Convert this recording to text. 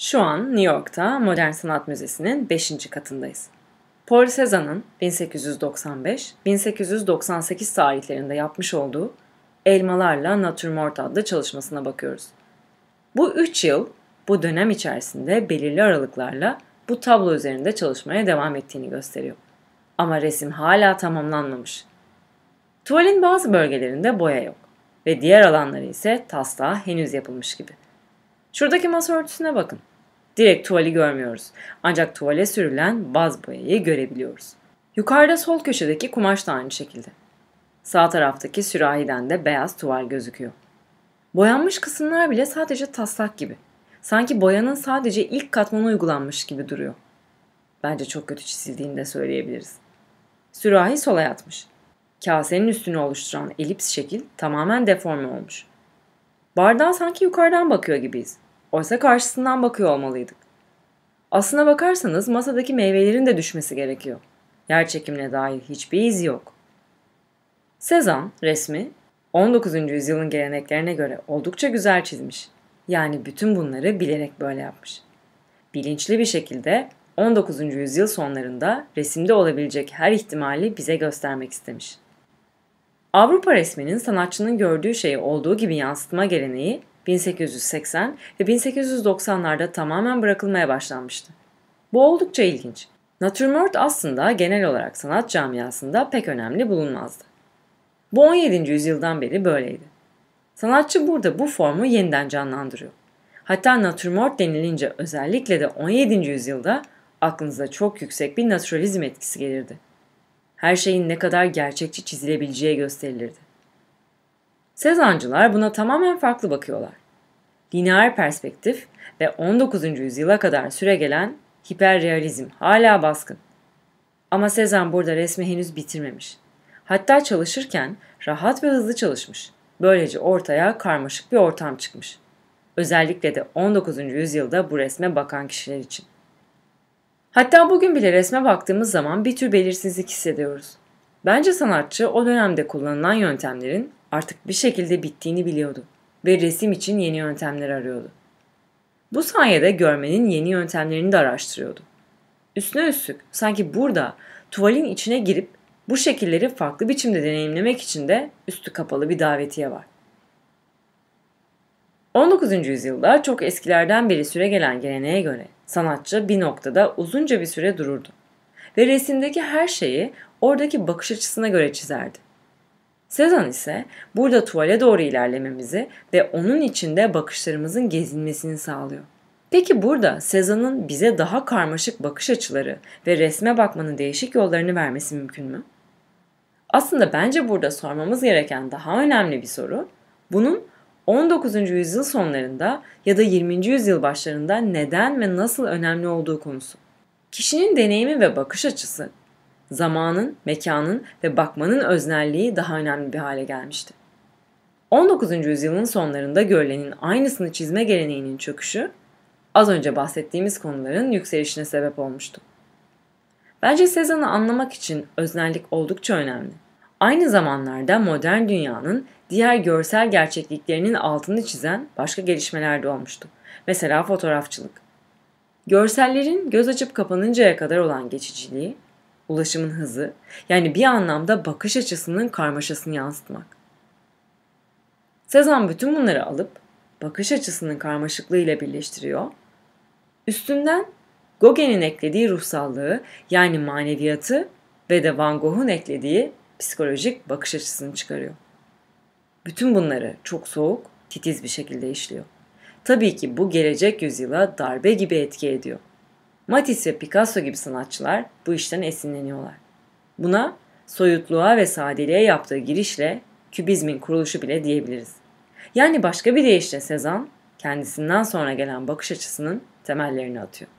Şu an New York'ta Modern Sanat Müzesi'nin 5. katındayız. Paul Cézanne'ın 1895-1898 tarihlerinde yapmış olduğu Elmalarla Natürmort adlı çalışmasına bakıyoruz. Bu üç yıl bu dönem içerisinde belirli aralıklarla bu tablo üzerinde çalışmaya devam ettiğini gösteriyor. Ama resim hala tamamlanmamış. Tuvalin bazı bölgelerinde boya yok ve diğer alanları ise taslağa henüz yapılmış gibi.'' Şuradaki masa örtüsüne bakın. Direkt tuvali görmüyoruz. Ancak tuvale sürülen baz boyayı görebiliyoruz. Yukarıda sol köşedeki kumaş da aynı şekilde. Sağ taraftaki sürahiden de beyaz tuval gözüküyor. Boyanmış kısımlar bile sadece taslak gibi. Sanki boyanın sadece ilk katmanı uygulanmış gibi duruyor. Bence çok kötü çizildiğini de söyleyebiliriz. Sürahi sola yatmış. Kasenin üstünü oluşturan elips şekil tamamen deforme olmuş. Bardağa sanki yukarıdan bakıyor gibiyiz. Oysa karşısından bakıyor olmalıydık. Aslına bakarsanız masadaki meyvelerin de düşmesi gerekiyor. Yer çekimine dair hiçbir iz yok. Sezan resmi 19. yüzyılın geleneklerine göre oldukça güzel çizmiş. Yani bütün bunları bilerek böyle yapmış. Bilinçli bir şekilde 19. yüzyıl sonlarında resimde olabilecek her ihtimali bize göstermek istemiş. Avrupa resminin sanatçının gördüğü şeyi olduğu gibi yansıtma geleneği 1880 ve 1890'larda tamamen bırakılmaya başlanmıştı. Bu oldukça ilginç. Natürmort aslında genel olarak sanat camiasında pek önemli bulunmazdı. Bu 17. yüzyıldan beri böyleydi. Sanatçı burada bu formu yeniden canlandırıyor. Hatta natürmort denilince özellikle de 17. yüzyılda aklınıza çok yüksek bir naturalizm etkisi gelirdi her şeyin ne kadar gerçekçi çizilebileceği gösterilirdi. Sezancılar buna tamamen farklı bakıyorlar. Lineer perspektif ve 19. yüzyıla kadar süre gelen hiperrealizm hala baskın. Ama Sezan burada resmi henüz bitirmemiş. Hatta çalışırken rahat ve hızlı çalışmış. Böylece ortaya karmaşık bir ortam çıkmış. Özellikle de 19. yüzyılda bu resme bakan kişiler için. Hatta bugün bile resme baktığımız zaman bir tür belirsizlik hissediyoruz. Bence sanatçı o dönemde kullanılan yöntemlerin artık bir şekilde bittiğini biliyordu ve resim için yeni yöntemler arıyordu. Bu sayede görmenin yeni yöntemlerini de araştırıyordu. Üstüne üstlük sanki burada tuvalin içine girip bu şekilleri farklı biçimde deneyimlemek için de üstü kapalı bir davetiye var. 19. yüzyılda çok eskilerden beri süre gelen geleneğe göre sanatçı bir noktada uzunca bir süre dururdu ve resimdeki her şeyi oradaki bakış açısına göre çizerdi. Sezan ise burada tuvale doğru ilerlememizi ve onun içinde bakışlarımızın gezinmesini sağlıyor. Peki burada Sezan'ın bize daha karmaşık bakış açıları ve resme bakmanın değişik yollarını vermesi mümkün mü? Aslında bence burada sormamız gereken daha önemli bir soru, bunun 19. yüzyıl sonlarında ya da 20. yüzyıl başlarında neden ve nasıl önemli olduğu konusu. Kişinin deneyimi ve bakış açısı, zamanın, mekanın ve bakmanın öznelliği daha önemli bir hale gelmişti. 19. yüzyılın sonlarında görülenin aynısını çizme geleneğinin çöküşü, az önce bahsettiğimiz konuların yükselişine sebep olmuştu. Bence Sezan'ı anlamak için öznellik oldukça önemli. Aynı zamanlarda modern dünyanın diğer görsel gerçekliklerinin altını çizen başka gelişmeler de olmuştu. Mesela fotoğrafçılık. Görsellerin göz açıp kapanıncaya kadar olan geçiciliği, ulaşımın hızı, yani bir anlamda bakış açısının karmaşasını yansıtmak. Sezan bütün bunları alıp bakış açısının karmaşıklığıyla birleştiriyor. Üstünden Gogen'in eklediği ruhsallığı yani maneviyatı ve de Van Gogh'un eklediği psikolojik bakış açısını çıkarıyor. Bütün bunları çok soğuk, titiz bir şekilde işliyor. Tabii ki bu gelecek yüzyıla darbe gibi etki ediyor. Matisse ve Picasso gibi sanatçılar bu işten esinleniyorlar. Buna soyutluğa ve sadeliğe yaptığı girişle kübizmin kuruluşu bile diyebiliriz. Yani başka bir deyişle Sezan kendisinden sonra gelen bakış açısının temellerini atıyor.